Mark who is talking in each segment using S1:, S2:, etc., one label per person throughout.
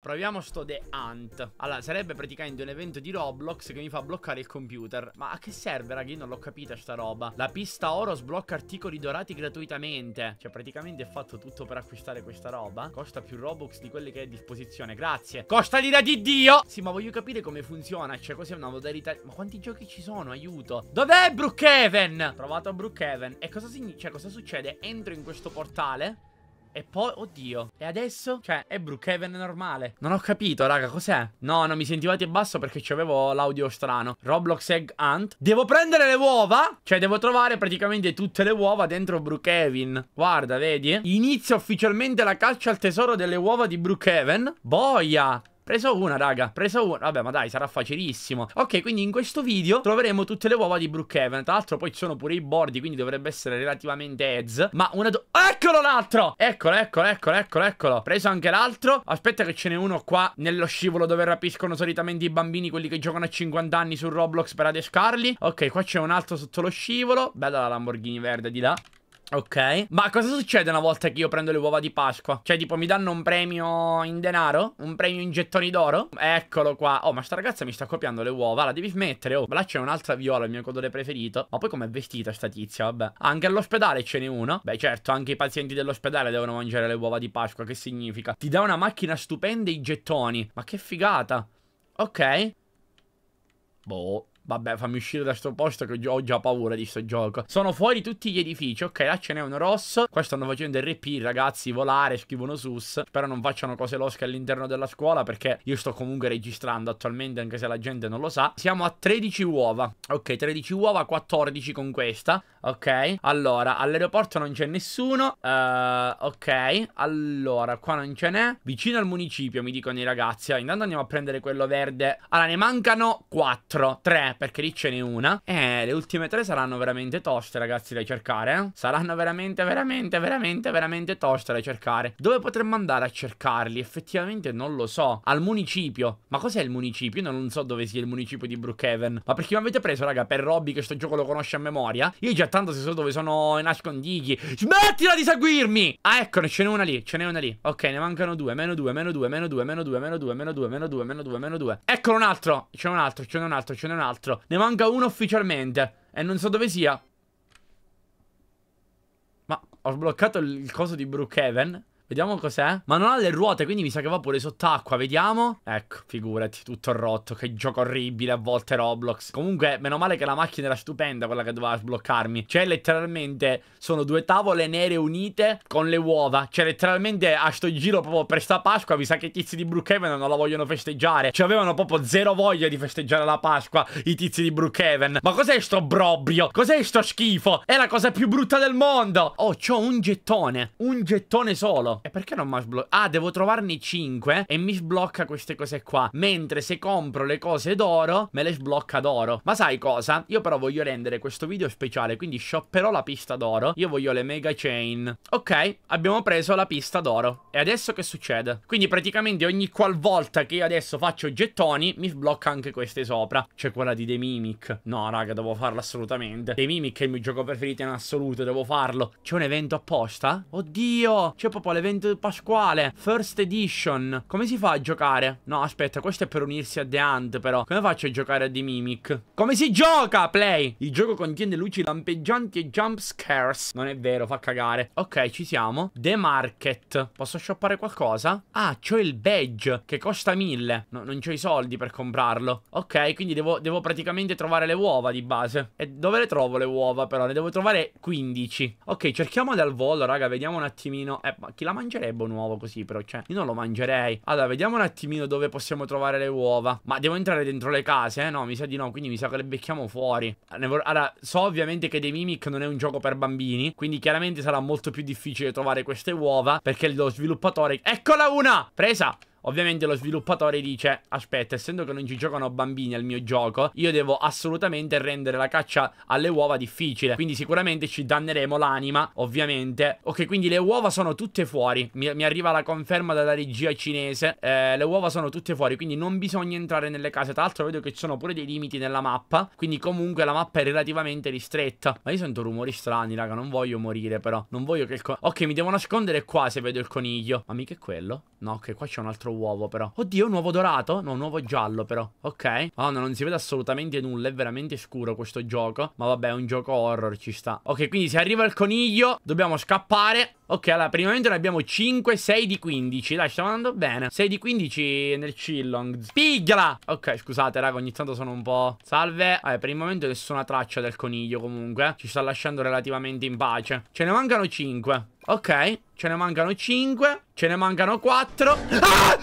S1: Proviamo sto The Hunt Allora sarebbe praticamente un evento di Roblox che mi fa bloccare il computer Ma a che serve raga? Io non l'ho capita sta roba La pista oro sblocca articoli dorati gratuitamente Cioè praticamente è fatto tutto per acquistare questa roba Costa più Robux di quelle che è a disposizione Grazie Costa l'ira di Dio Sì ma voglio capire come funziona Cioè cos'è una modalità Ma quanti giochi ci sono? Aiuto Dov'è Brookhaven? Provato a Brookhaven E cosa significa? Cioè cosa succede? Entro in questo portale e poi, oddio. E adesso? Cioè, è Brookhaven normale. Non ho capito, raga, cos'è? No, non mi sentivate basso perché c'avevo l'audio strano. Roblox Egg Hunt. Devo prendere le uova? Cioè, devo trovare praticamente tutte le uova dentro Brookhaven. Guarda, vedi? Inizia ufficialmente la caccia al tesoro delle uova di Brookhaven. Boia! Preso una, raga, preso una. Vabbè, ma dai, sarà facilissimo. Ok, quindi in questo video troveremo tutte le uova di Brookhaven. Tra l'altro poi ci sono pure i bordi, quindi dovrebbe essere relativamente Eds. Ma una... Eccolo l'altro! Eccolo, eccolo, eccolo, eccolo, eccolo. Preso anche l'altro. Aspetta che ce n'è uno qua nello scivolo dove rapiscono solitamente i bambini, quelli che giocano a 50 anni su Roblox per adescarli. Ok, qua c'è un altro sotto lo scivolo. Bella la Lamborghini verde di là. Ok. Ma cosa succede una volta che io prendo le uova di Pasqua? Cioè, tipo, mi danno un premio in denaro? Un premio in gettoni d'oro? Eccolo qua. Oh, ma sta ragazza mi sta copiando le uova. La devi smettere, oh. Ma là c'è un'altra viola, il mio colore preferito. Ma poi com'è vestita sta tizia, vabbè. Anche all'ospedale ce n'è uno. Beh, certo, anche i pazienti dell'ospedale devono mangiare le uova di Pasqua. Che significa? Ti dà una macchina stupenda e i gettoni. Ma che figata. Ok. Boh. Vabbè, fammi uscire da sto posto che ho già paura di sto gioco. Sono fuori tutti gli edifici. Ok, là ce n'è uno rosso. Qua stanno facendo RP, ragazzi, volare, scrivono sus. Spero non facciano cose losche all'interno della scuola perché io sto comunque registrando attualmente anche se la gente non lo sa. Siamo a 13 uova. Ok, 13 uova, 14 con questa. Ok, allora, all'aeroporto non c'è nessuno. Uh, ok, allora, qua non ce n'è. Vicino al municipio, mi dicono i ragazzi. Intanto andiamo a prendere quello verde. Allora, ne mancano 4. 3, perché lì ce n'è una. Eh, le ultime tre saranno veramente toste, ragazzi, da cercare, eh. Saranno veramente, veramente, veramente, veramente toste da cercare. Dove potremmo andare a cercarli? Effettivamente non lo so. Al municipio. Ma cos'è il municipio? Io non so dove sia il municipio di Brookhaven. Ma perché mi avete preso, raga, per Robby che sto gioco lo conosce a memoria? Io già tanto se so dove sono i nascondigli. Smettila di seguirmi! Ah, ecco, ce n'è una lì, ce n'è una lì. Ok, ne mancano due, meno due, meno due, meno due, meno due, meno due, meno due, meno due, meno due, meno due. Eccolo un altro! Ce n'è un altro, ce n'è un altro, ce n'è un altro altro. Ne manca uno ufficialmente. E non so dove sia. Ma ho sbloccato il coso di Brookhaven. Vediamo cos'è. Ma non ha le ruote, quindi mi sa che va pure sott'acqua. Vediamo. Ecco, figurati, tutto rotto. Che gioco orribile a volte Roblox. Comunque, meno male che la macchina era stupenda quella che doveva sbloccarmi. Cioè, letteralmente, sono due tavole nere unite con le uova. Cioè, letteralmente, a sto giro proprio per sta Pasqua, mi sa che i tizi di Brookhaven non la vogliono festeggiare. Cioè, avevano proprio zero voglia di festeggiare la Pasqua, i tizi di Brookhaven. Ma cos'è sto brobrio? Cos'è sto schifo? È la cosa più brutta del mondo! Oh, c'ho un gettone. Un gettone solo. E perché non mi sblocca? Ah, devo trovarne 5 e mi sblocca queste cose qua. Mentre se compro le cose d'oro, me le sblocca d'oro. Ma sai cosa? Io però voglio rendere questo video speciale, quindi shopperò la pista d'oro. Io voglio le mega chain. Ok, abbiamo preso la pista d'oro. E adesso che succede? Quindi praticamente ogni qualvolta che io adesso faccio gettoni, mi sblocca anche queste sopra. C'è quella di The Mimic. No, raga, devo farlo assolutamente. The Mimic è il mio gioco preferito in assoluto, devo farlo. C'è un evento apposta? Oddio! C'è proprio l'evento l'evento pasquale, first edition. Come si fa a giocare? No, aspetta, questo è per unirsi a The Hunt, però. Come faccio a giocare a The Mimic? Come si gioca, play? Il gioco contiene luci lampeggianti e jump scares. Non è vero, fa cagare. Ok, ci siamo. The Market. Posso shoppare qualcosa? Ah, c'ho il badge, che costa 1000. No, non c'ho i soldi per comprarlo. Ok, quindi devo, devo praticamente trovare le uova di base. E dove le trovo le uova, però? Ne devo trovare 15. Ok, cerchiamo dal volo, raga, vediamo un attimino. Eh, ma chi la mangerebbe un uovo così, però, cioè, io non lo mangerei. Allora, vediamo un attimino dove possiamo trovare le uova. Ma devo entrare dentro le case, eh? No, mi sa di no, quindi mi sa che le becchiamo fuori. Allora, so ovviamente che The Mimic non è un gioco per bambini, quindi chiaramente sarà molto più difficile trovare queste uova, perché lo sviluppatore... Eccola una! Presa! Ovviamente lo sviluppatore dice, aspetta, essendo che non ci giocano bambini al mio gioco, io devo assolutamente rendere la caccia alle uova difficile, quindi sicuramente ci danneremo l'anima, ovviamente. Ok, quindi le uova sono tutte fuori, mi, mi arriva la conferma dalla regia cinese, eh, le uova sono tutte fuori, quindi non bisogna entrare nelle case, tra l'altro vedo che ci sono pure dei limiti nella mappa, quindi comunque la mappa è relativamente ristretta. Ma io sento rumori strani, raga, non voglio morire però, non voglio che il... Ok, mi devo nascondere qua se vedo il coniglio. Ma mica è quello? No, ok, qua c'è un altro altro uovo però Oddio, un uovo dorato? No, un uovo giallo però Ok Madonna, non si vede assolutamente nulla È veramente scuro questo gioco Ma vabbè, è un gioco horror, ci sta Ok, quindi se arriva il coniglio Dobbiamo scappare Ok, allora, per il momento ne abbiamo 5, 6 di 15. Dai, stiamo andando bene. 6 di 15 nel Chillong. Spigala! Ok, scusate, raga, ogni tanto sono un po'... Salve. Vabbè, per il momento nessuna traccia del coniglio, comunque. Ci sta lasciando relativamente in pace. Ce ne mancano 5. Ok, ce ne mancano 5. Ce ne mancano 4. Ah!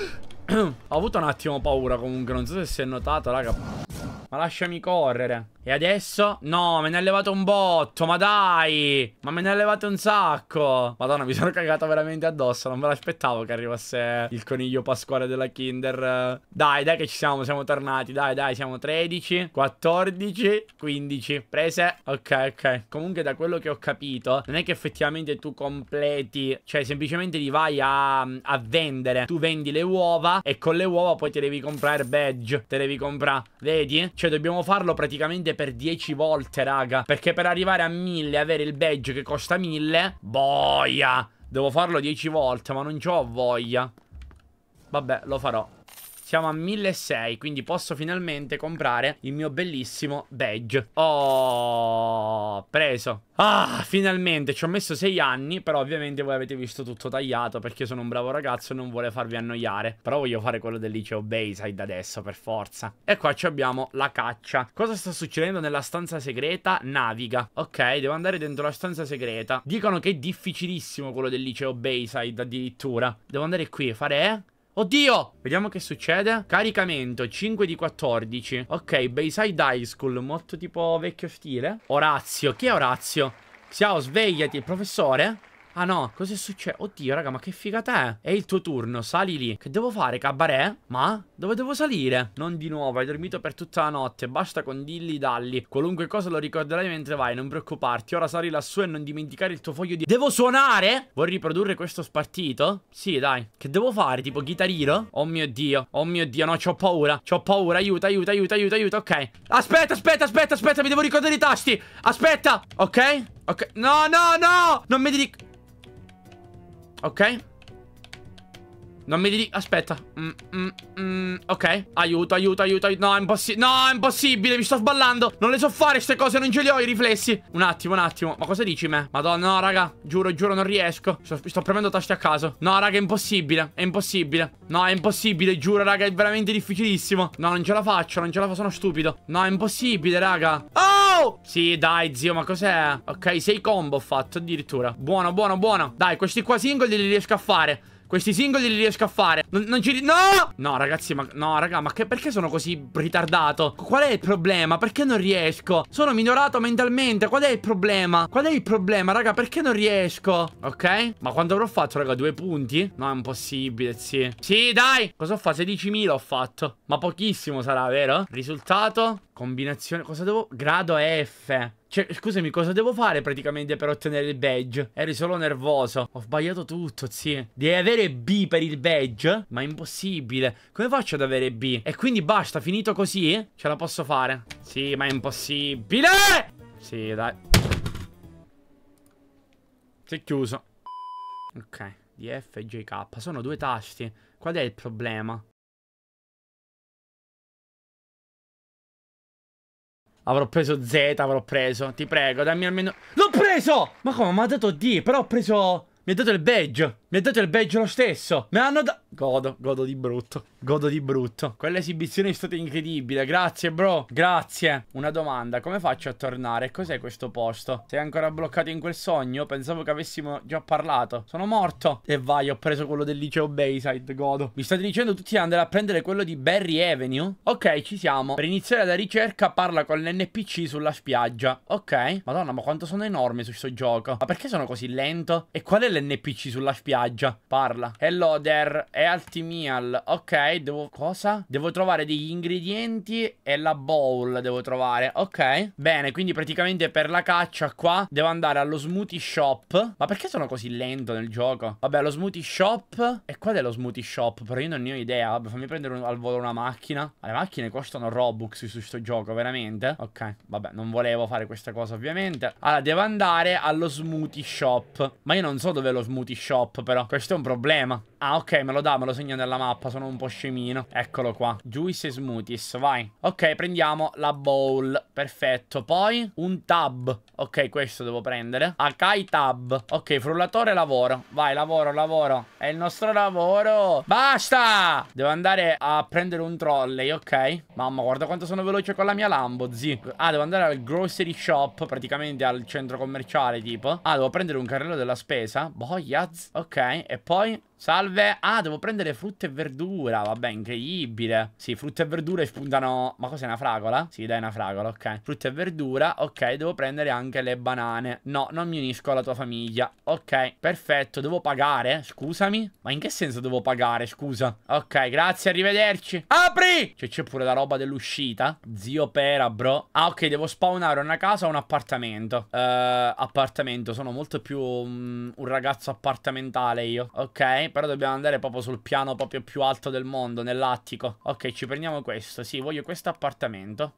S1: Ho avuto un attimo paura, comunque. Non so se si è notato, raga. Ma lasciami correre. E adesso? No, me ne ha levato un botto, ma dai! Ma me ne ha levato un sacco! Madonna, mi sono cagato veramente addosso, non me l'aspettavo che arrivasse il coniglio pasquale della Kinder. Dai, dai che ci siamo, siamo tornati, dai, dai, siamo 13, 14, 15. Prese? Ok, ok. Comunque da quello che ho capito, non è che effettivamente tu completi, cioè semplicemente li vai a, a vendere. Tu vendi le uova e con le uova poi te devi comprare badge, te devi comprare, vedi? Cioè cioè dobbiamo farlo praticamente per 10 volte raga Perché per arrivare a 1000 avere il badge che costa 1000 Boia Devo farlo 10 volte ma non ho voglia Vabbè lo farò siamo a 1600, quindi posso finalmente comprare il mio bellissimo badge. Oh, preso. Ah, finalmente, ci ho messo sei anni, però ovviamente voi avete visto tutto tagliato perché sono un bravo ragazzo e non vuole farvi annoiare. Però voglio fare quello del liceo Bayside adesso, per forza. E qua abbiamo la caccia. Cosa sta succedendo nella stanza segreta? Naviga. Ok, devo andare dentro la stanza segreta. Dicono che è difficilissimo quello del liceo Bayside addirittura. Devo andare qui e fare... Eh? Oddio! Vediamo che succede. Caricamento, 5 di 14. Ok, Bayside High School, molto tipo vecchio stile. Orazio, chi è Orazio? Ciao, svegliati, professore. Ah no, cosa è successo? Oddio, raga, ma che figata è? È il tuo turno, sali lì. Che devo fare, cabaret? Ma? Dove devo salire? Non di nuovo, hai dormito per tutta la notte. Basta con dilli dalli. Qualunque cosa lo ricorderai mentre vai, non preoccuparti. Ora sali lassù e non dimenticare il tuo foglio di... Devo suonare? Vuoi riprodurre questo spartito? Sì, dai. Che devo fare? Tipo chitarrino? Oh mio Dio, oh mio Dio, no, c'ho paura. C'ho paura, aiuto, aiuto, aiuto, aiuto, aiuto, ok. Aspetta, aspetta, aspetta, aspetta, mi devo ricordare i tasti. Aspetta, ok? Ok, no, no, no! Non mi dico... Okay Non mi dici... Aspetta. Mm, mm, mm. Ok. Aiuto, aiuto, aiuto, aiuto. No, è impossibile. No, è impossibile. Mi sto sballando. Non le so fare queste cose. Non ce le ho i riflessi. Un attimo, un attimo. Ma cosa dici me? Madonna, no, raga. Giuro, giuro, non riesco. Sto, sto premendo tasti a caso. No, raga, è impossibile. È impossibile. No, è impossibile. Giuro, raga. È veramente difficilissimo. No, non ce la faccio. Non ce la faccio. Sono stupido. No, è impossibile, raga. Oh! Sì, dai, zio. Ma cos'è? Ok, sei combo ho fatto addirittura. Buono, buono, buono. Dai, questi qua singoli li riesco a fare. Questi singoli li riesco a fare Non, non ci... No! No, ragazzi, ma... No, raga, ma che, perché sono così ritardato? Qual è il problema? Perché non riesco? Sono minorato mentalmente Qual è il problema? Qual è il problema, raga? Perché non riesco? Ok? Ma quanto avrò fatto, raga? Due punti? No, è impossibile, sì Sì, dai! Cosa ho fatto? 16.000 ho fatto Ma pochissimo sarà, vero? Risultato? Combinazione, cosa devo... Grado F. Cioè, scusami, cosa devo fare praticamente per ottenere il badge? Eri solo nervoso. Ho sbagliato tutto, sì. Devi avere B per il badge? Ma è impossibile. Come faccio ad avere B? E quindi basta, finito così? Ce la posso fare? Sì, ma è impossibile! Sì, dai. Si è chiuso. Ok, DF e JK. Sono due tasti. Qual è il problema? Avrò preso Z, avrò preso. Ti prego, dammi almeno... L'ho preso! Ma come? Mi ha dato D, però ho preso... Mi ha dato il badge. Mi ha dato il badge lo stesso. Me hanno dato. Godo, godo di brutto. Godo di brutto. Quell'esibizione è stata incredibile. Grazie, bro. Grazie. Una domanda. Come faccio a tornare? Cos'è questo posto? Sei ancora bloccato in quel sogno? Pensavo che avessimo già parlato. Sono morto. E vai, ho preso quello del liceo Bayside. Godo. Mi state dicendo tutti di andare a prendere quello di Barry Avenue? Ok, ci siamo. Per iniziare la ricerca parla con l'NPC sulla spiaggia. Ok. Madonna, ma quanto sono enorme su questo gioco. Ma perché sono così lento? E qual è l'NPC sulla spiaggia? spiaggia. Parla. Hello there, è Altimial. Ok, devo... Cosa? Devo trovare degli ingredienti e la bowl devo trovare. Ok. Bene, quindi praticamente per la caccia qua devo andare allo smoothie shop. Ma perché sono così lento nel gioco? Vabbè, allo smoothie shop. E qual è lo smoothie shop? Però io non ne ho idea. Vabbè, fammi prendere un... al volo una macchina. Ma le macchine costano Robux su sto gioco, veramente? Ok, vabbè, non volevo fare questa cosa ovviamente. Allora, devo andare allo smoothie shop. Ma io non so dove è lo smoothie shop però. Questo è un problema. Ah, ok, me lo dà, me lo segno nella mappa. Sono un po' scemino. Eccolo qua. Juice e smoothies, vai. Ok, prendiamo la bowl. Perfetto. Poi un tab. Ok, questo devo prendere. Akai tab. Ok, frullatore lavoro. Vai, lavoro, lavoro. È il nostro lavoro. Basta! Devo andare a prendere un trolley, ok? Mamma, guarda quanto sono veloce con la mia Lambo, zi. Ah, devo andare al grocery shop, praticamente al centro commerciale, tipo. Ah, devo prendere un carrello della spesa. Boyaz. Ok. Ok, e poi Salve. Ah, devo prendere frutta e verdura. Vabbè, incredibile. Sì, frutta e verdura spuntano... Ma cos'è una fragola? Sì, dai, una fragola, ok. Frutta e verdura. Ok, devo prendere anche le banane. No, non mi unisco alla tua famiglia. Ok, perfetto. Devo pagare? Scusami? Ma in che senso devo pagare? Scusa. Ok, grazie, arrivederci. Apri! Cioè, c'è pure la roba dell'uscita. Zio pera, bro. Ah, ok, devo spawnare una casa o un appartamento. Uh, appartamento. Sono molto più um, un ragazzo appartamentale io. Ok però dobbiamo andare proprio sul piano proprio più alto del mondo, nell'attico. Ok, ci prendiamo questo, sì, voglio questo appartamento.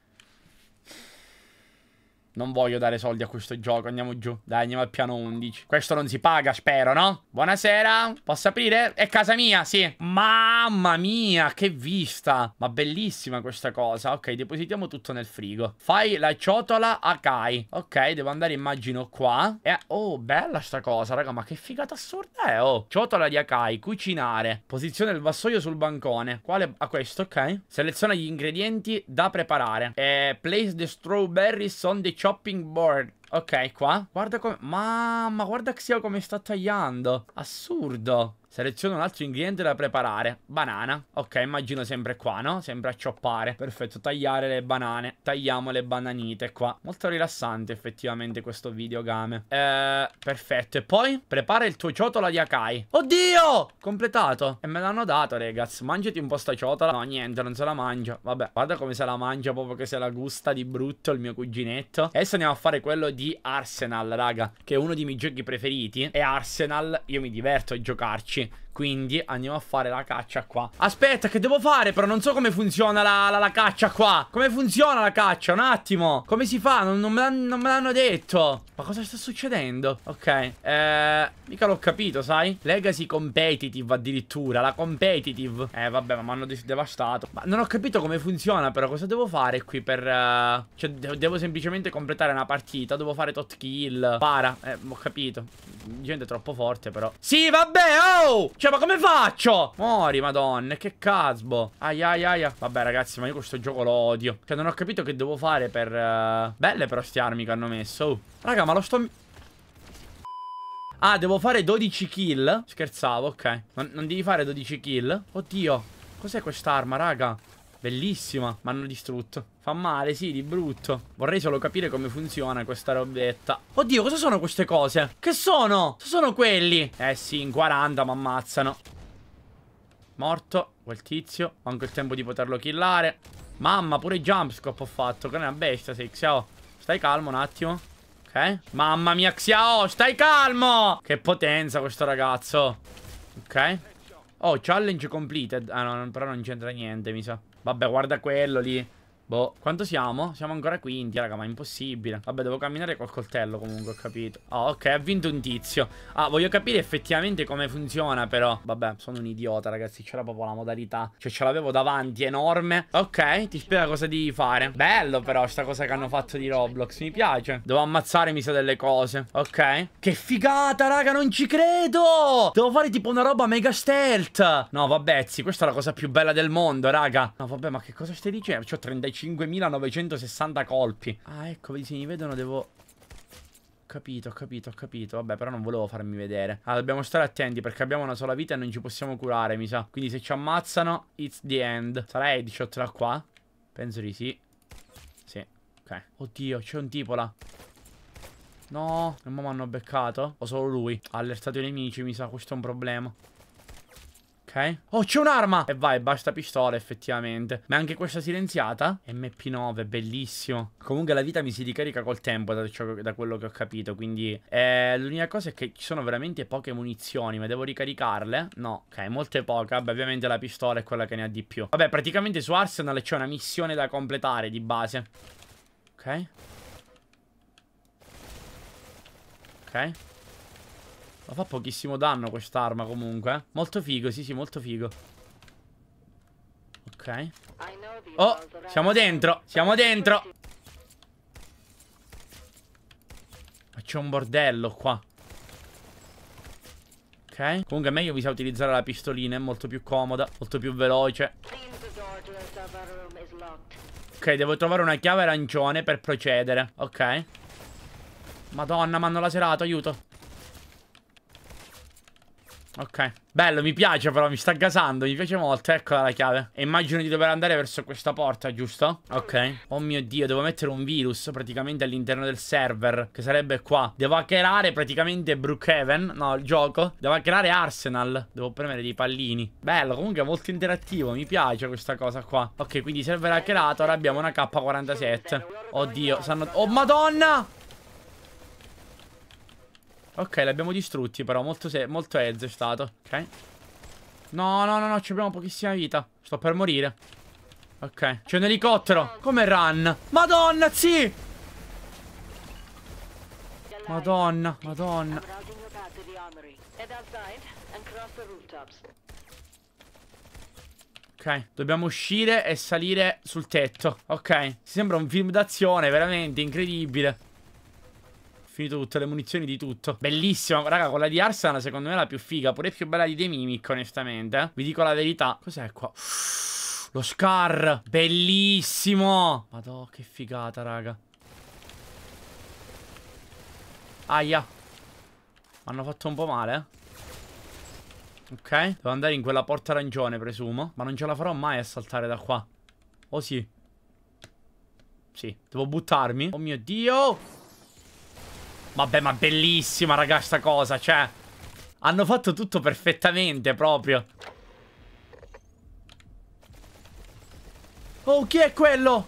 S1: Non voglio dare soldi a questo gioco, andiamo giù. Dai, andiamo al piano 11. Questo non si paga, spero, no? Buonasera, posso aprire? È casa mia, sì. Mamma mia, che vista. Ma bellissima questa cosa. Ok, depositiamo tutto nel frigo. Fai la ciotola a Kai. Ok, devo andare, immagino, qua. E... Oh, bella sta cosa, raga, ma che figata assurda è, oh. Ciotola di Akai, cucinare. Posiziona il vassoio sul bancone. Quale? A ah, questo, ok. Seleziona gli ingredienti da preparare. Eh, place the strawberries on the ciotola chopping board Ok, qua. Guarda come... Mamma, guarda Xio come sta tagliando. Assurdo. Seleziono un altro ingrediente da preparare. Banana. Ok, immagino sempre qua, no? Sempre a cioppare. Perfetto, tagliare le banane. Tagliamo le bananite qua. Molto rilassante effettivamente questo videogame. Eh, perfetto. E poi prepara il tuo ciotola di Akai. Oddio! Completato. E me l'hanno dato, ragazzi. Mangiati un po' sta ciotola. No, niente, non se la mangia. Vabbè, guarda come se la mangia proprio che se la gusta di brutto il mio cuginetto. Adesso andiamo a fare quello di Arsenal, raga, che è uno dei miei giochi preferiti. E Arsenal, io mi diverto a giocarci. Quindi andiamo a fare la caccia qua Aspetta che devo fare però non so come funziona la, la, la caccia qua Come funziona la caccia un attimo Come si fa non, non me l'hanno detto Ma cosa sta succedendo Ok eh, Mica l'ho capito sai Legacy competitive addirittura La competitive Eh vabbè ma mi hanno devastato Ma non ho capito come funziona però Cosa devo fare qui per uh... Cioè devo, devo semplicemente completare una partita Devo fare tot kill Para Eh ho capito Gente troppo forte però Sì vabbè oh Cioè cioè, ma come faccio? Mori, madonna, che casbo. Ai, ai, ai. Vabbè, ragazzi, ma io questo gioco lo odio. Cioè, non ho capito che devo fare per... Uh... Belle però ste armi che hanno messo. Oh. Raga, ma lo sto... Ah, devo fare 12 kill? Scherzavo, ok. Non, non devi fare 12 kill? Oddio. Cos'è quest'arma, raga? Bellissima. Ma hanno distrutto. Fa male, sì, di brutto. Vorrei solo capire come funziona questa robetta. Oddio, cosa sono queste cose? Che sono? Cosa sono quelli? Eh sì, in 40 mi ammazzano. Morto, quel tizio. Ho anche il tempo di poterlo killare. Mamma, pure jumpscop ho fatto. Che è una bestia, sei Xiao. Stai calmo un attimo. Ok. Mamma mia, Xiao, stai calmo! Che potenza questo ragazzo. Ok. Oh, challenge completed. Ah no, però non c'entra niente, mi sa. Vabbè, guarda quello lì. Boh, quanto siamo? Siamo ancora quinti, raga, ma è impossibile. Vabbè, devo camminare col coltello comunque, ho capito. Ah, ok, ha vinto un tizio. Ah, voglio capire effettivamente come funziona però. Vabbè, sono un idiota, ragazzi, c'era proprio la modalità. Cioè, ce l'avevo davanti, enorme. Ok, ti spiega cosa devi fare. Bello però sta cosa che hanno fatto di Roblox, mi piace. Devo ammazzare, mi sa, delle cose. Ok. Che figata, raga, non ci credo! Devo fare tipo una roba mega stealth. No, vabbè, sì, questa è la cosa più bella del mondo, raga. No, vabbè, ma che cosa stai dicendo? C'ho 35 5960 colpi. Ah, ecco, vedi, se mi vedono devo... Capito, capito, capito. Vabbè, però non volevo farmi vedere. Ah, dobbiamo stare attenti perché abbiamo una sola vita e non ci possiamo curare, mi sa. Quindi se ci ammazzano, it's the end. Sarà headshot da qua? Penso di sì. Sì, ok. Oddio, c'è un tipo là. No, non mi hanno beccato. O solo lui. Ha allertato i nemici, mi sa. Questo è un problema. Ok. Oh, c'è un'arma! E vai, basta pistola, effettivamente. Ma anche questa silenziata? MP9, bellissimo. Comunque la vita mi si ricarica col tempo, da, ciò, da quello che ho capito. Quindi, eh, l'unica cosa è che ci sono veramente poche munizioni. Ma devo ricaricarle? No, ok, molte poche. Vabbè, ovviamente la pistola è quella che ne ha di più. Vabbè, praticamente su Arsenal c'è una missione da completare di base. Ok. Ok. Ma fa pochissimo danno quest'arma comunque. Eh. Molto figo, sì sì, molto figo. Ok. Oh, siamo dentro, siamo dentro. Ma c'è un bordello qua. Ok. Comunque è meglio vi sa utilizzare la pistolina, è molto più comoda, molto più veloce. Ok, devo trovare una chiave arancione per procedere. Ok. Madonna, ma hanno laserato, aiuto. Ok. Bello, mi piace però, mi sta gasando, mi piace molto. Eccola la chiave. E immagino di dover andare verso questa porta, giusto? Ok. Oh mio Dio, devo mettere un virus praticamente all'interno del server, che sarebbe qua. Devo hackerare praticamente Brookhaven, no, il gioco. Devo hackerare Arsenal. Devo premere dei pallini. Bello, comunque è molto interattivo, mi piace questa cosa qua. Ok, quindi server hackerato, ora abbiamo una K47. Oddio, sanno... Oh, madonna! Ok, li abbiamo distrutti però, molto, molto edge è stato Ok No, no, no, no, ci abbiamo pochissima vita Sto per morire Ok, c'è un elicottero Come run? Madonna, sì
S2: Madonna, madonna
S1: Ok, dobbiamo uscire e salire sul tetto Ok, sembra un film d'azione, veramente incredibile Finito tutte le munizioni di tutto. Bellissima, Raga, quella di Arsana secondo me è la più figa. Pure più bella di The Mimic, onestamente. Vi dico la verità. Cos'è qua? Lo Scar. Bellissimo. Madò, che figata, raga. Aia. Mi hanno fatto un po' male. Eh. Ok. Devo andare in quella porta arancione, presumo. Ma non ce la farò mai a saltare da qua. oh, sì. Sì, devo buttarmi. Oh mio Dio! Vabbè, ma bellissima, raga, sta cosa, cioè... Hanno fatto tutto perfettamente, proprio. Oh, chi è quello?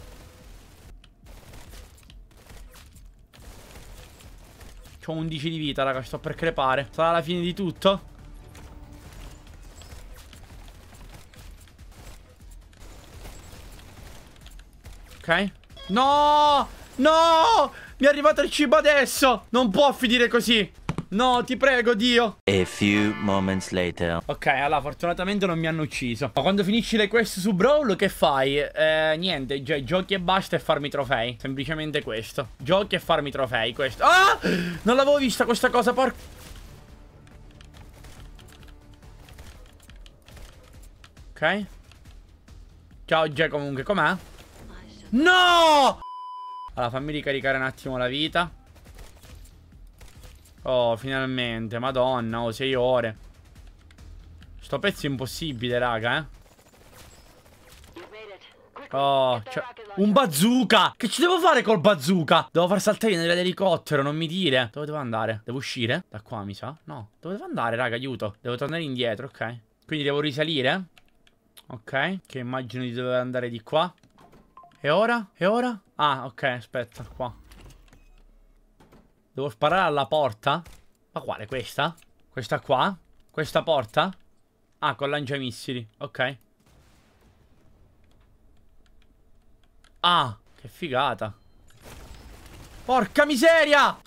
S1: C'ho 11 di vita, raga, sto per crepare. Sarà la fine di tutto? Ok. No! No! Mi è arrivato il cibo adesso! Non può finire così! No, ti prego, Dio. A few moments later. Ok, allora, fortunatamente non mi hanno ucciso. Ma quando finisci le quest su Brawl, che fai? Eh, niente, cioè, giochi e basta e farmi trofei. Semplicemente questo. Giochi e farmi trofei, questo. Ah! Non l'avevo vista questa cosa, porco Ok. Ciao, G, comunque, com'è? No! Allora, fammi ricaricare un attimo la vita. Oh, finalmente. Madonna, oh, 6 ore. Sto pezzo è impossibile, raga, eh. Oh, cioè, un bazooka! Che ci devo fare col bazooka? Devo far saltare nell'elicottero, non mi dire. Dove devo andare? Devo uscire? Da qua, mi sa? No. Dove devo andare, raga? Aiuto. Devo tornare indietro, ok. Quindi devo risalire? Ok. Che immagino di dover andare di qua. E ora? E ora? Ah, ok, aspetta, qua. Devo sparare alla porta? Ma quale? Questa? Questa qua? Questa porta? Ah, con lanciamissili. Ok. Ah, che figata. Porca miseria!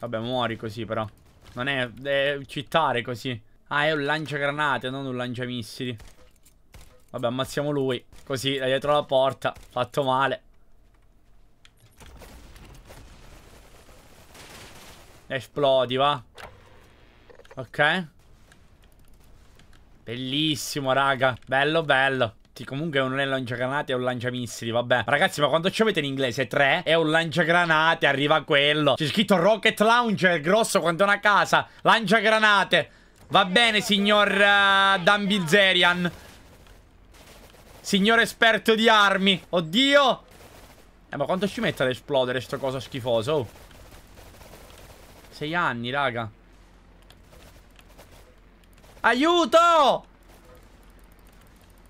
S1: Vabbè, muori così però. Non è... è così. Ah, è un lanciagranate, non un lanciamissili. Vabbè, ammazziamo lui. Così, da dietro la porta. Fatto male. Esplodi, va. Ok. Bellissimo, raga. Bello, bello. Sì, comunque non è un lanciagranate, è un lanciamissili, vabbè. Ragazzi, ma quando ci avete in inglese 3 è un lanciagranate, arriva quello. C'è scritto Rocket Launcher, grosso quanto una casa. Lanciagranate. Va bene, signor uh, eh, Dambilzerian. Signore esperto di armi. Oddio. Eh, ma quanto ci mette ad esplodere sto coso schifoso? Oh. Sei anni, raga. Aiuto!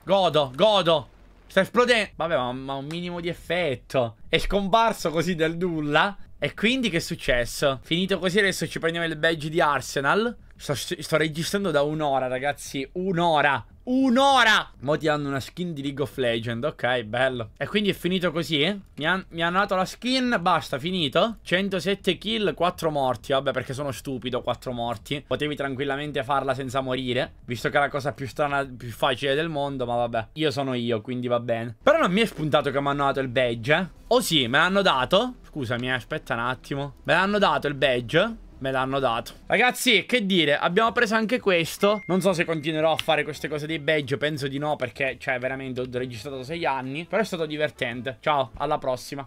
S1: Godo, godo. Sta esplodendo. Vabbè, ma, ma un minimo di effetto. È scomparso così del nulla. E quindi che è successo? Finito così adesso ci prendiamo il badge di Arsenal. Sto, sto registrando da un'ora, ragazzi. Un'ora un'ora. Mo ti hanno una skin di League of Legends, ok, bello. E quindi è finito così, Mi, han mi hanno dato la skin, basta, finito. 107 kill, 4 morti, vabbè perché sono stupido, 4 morti. Potevi tranquillamente farla senza morire, visto che è la cosa più strana, più facile del mondo, ma vabbè. Io sono io, quindi va bene. Però non mi è spuntato che mi hanno dato il badge, eh? Oh sì, me l'hanno dato. Scusami, eh, aspetta un attimo. Me l'hanno dato il badge me l'hanno dato Ragazzi, che dire, abbiamo preso anche questo Non so se continuerò a fare queste cose dei badge Penso di no, perché, cioè, veramente ho registrato 6 anni Però è stato divertente Ciao, alla prossima